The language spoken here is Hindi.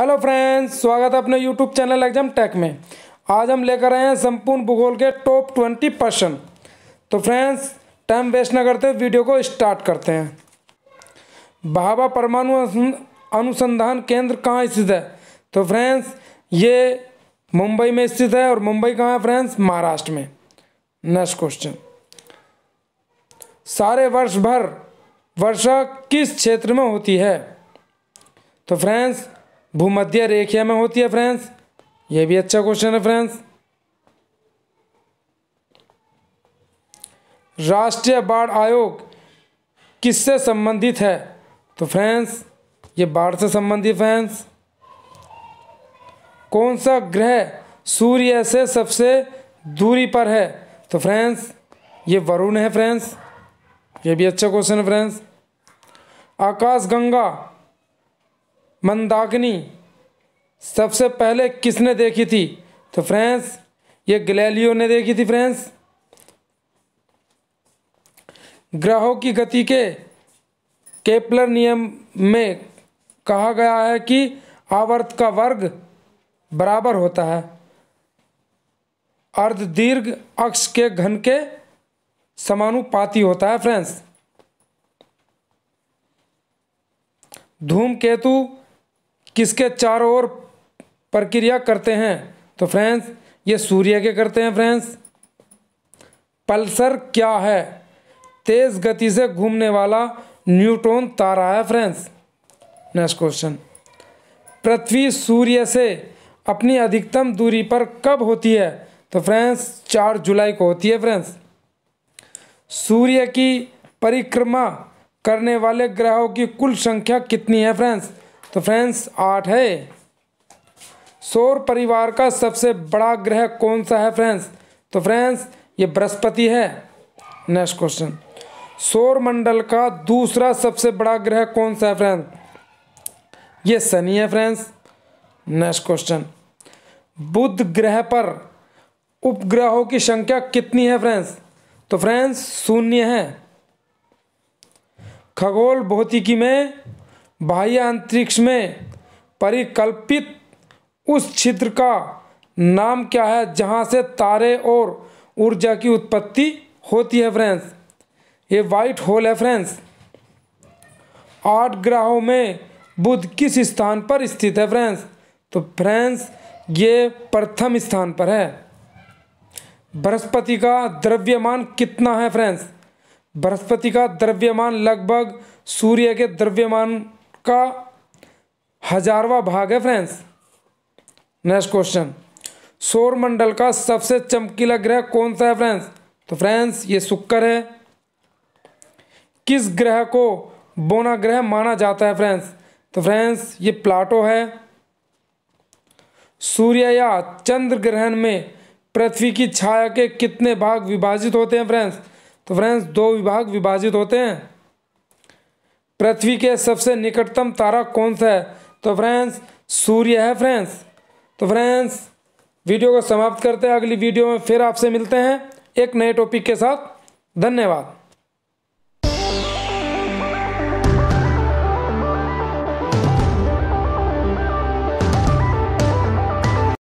हेलो फ्रेंड्स स्वागत है अपने यूट्यूब चैनल एग्जाम टेक में आज हम लेकर आए हैं संपूर्ण भूगोल के टॉप ट्वेंटी पर्सन तो फ्रेंड्स टाइम वेस्ट ना करते वीडियो को स्टार्ट करते हैं भाभा परमाणु अनुसंधान केंद्र कहाँ स्थित है तो फ्रेंड्स ये मुंबई में स्थित है और मुंबई कहाँ है फ्रेंड्स महाराष्ट्र में नेक्स्ट क्वेश्चन सारे वर्ष भर वर्षा किस क्षेत्र में होती है तो फ्रेंड्स भूमध्य रेखिया में होती है फ्रेंड्स ये भी अच्छा क्वेश्चन है फ्रेंड्स राष्ट्रीय बाढ़ आयोग किससे संबंधित है तो फ्रेंड्स ये बाढ़ से संबंधित फ्रेंड्स कौन सा ग्रह सूर्य से सबसे दूरी पर है तो फ्रेंड्स ये वरुण है फ्रेंड्स ये भी अच्छा क्वेश्चन है फ्रेंड्स आकाश गंगा मंदाग्नि सबसे पहले किसने देखी थी तो फ्रेंड्स ये गलेलियो ने देखी थी फ्रेंड्स ग्रहों की गति के केपलर नियम में कहा गया है कि आवर्त का वर्ग बराबर होता है अर्ध दीर्घ अक्ष के घन के समानुपाती होता है फ्रेंड्स धूमकेतु किसके चारों ओर प्रक्रिया करते हैं तो फ्रेंड्स ये सूर्य के करते हैं फ्रेंड्स पल्सर क्या है तेज़ गति से घूमने वाला न्यूट्रॉन तारा है फ्रेंड्स नेक्स्ट क्वेश्चन पृथ्वी सूर्य से अपनी अधिकतम दूरी पर कब होती है तो फ्रेंड्स चार जुलाई को होती है फ्रेंड्स सूर्य की परिक्रमा करने वाले ग्रहों की कुल संख्या कितनी है फ्रेंड्स तो फ्रेंड्स आठ है सौर परिवार का सबसे बड़ा ग्रह कौन सा है फ्रेंड्स तो फ्रेंड्स ये बृहस्पति है नेक्स्ट क्वेश्चन सौर मंडल का दूसरा सबसे बड़ा ग्रह कौन सा है फ्रेंड्स ये शनि है फ्रेंड्स नेक्स्ट क्वेश्चन बुध ग्रह पर उपग्रहों की संख्या कितनी है फ्रेंड्स तो फ्रेंड्स शून्य है खगोल भौतिकी में बाह्य अंतरिक्ष में परिकल्पित उस क्षेत्र का नाम क्या है जहाँ से तारे और ऊर्जा की उत्पत्ति होती है फ्रेंड्स ये वाइट होल है फ्रेंड्स आठ ग्रहों में बुध किस स्थान पर स्थित है फ्रेंड्स तो फ्रेंड्स ये प्रथम स्थान पर है बृहस्पति का द्रव्यमान कितना है फ्रेंड्स बृहस्पति का द्रव्यमान लगभग सूर्य के द्रव्यमान का हजारवा भाग है फ्रेंड्स नेक्स्ट क्वेश्चन सौरमंडल का सबसे चमकीला ग्रह कौन सा है फ्रेंड्स तो फ्रेंड्स ये शुक्र है किस ग्रह को बोना ग्रह माना जाता है फ्रेंड्स तो फ्रेंड्स ये प्लाटो है सूर्य या चंद्र ग्रहण में पृथ्वी की छाया के कितने भाग विभाजित होते हैं फ्रेंड्स तो फ्रेंड्स दो विभाग विभाजित होते हैं पृथ्वी के सबसे निकटतम तारा कौन सा है तो फ्रेंड्स सूर्य है फ्रेंड्स तो फ्रेंड्स वीडियो को समाप्त करते हैं अगली वीडियो में फिर आपसे मिलते हैं एक नए टॉपिक के साथ धन्यवाद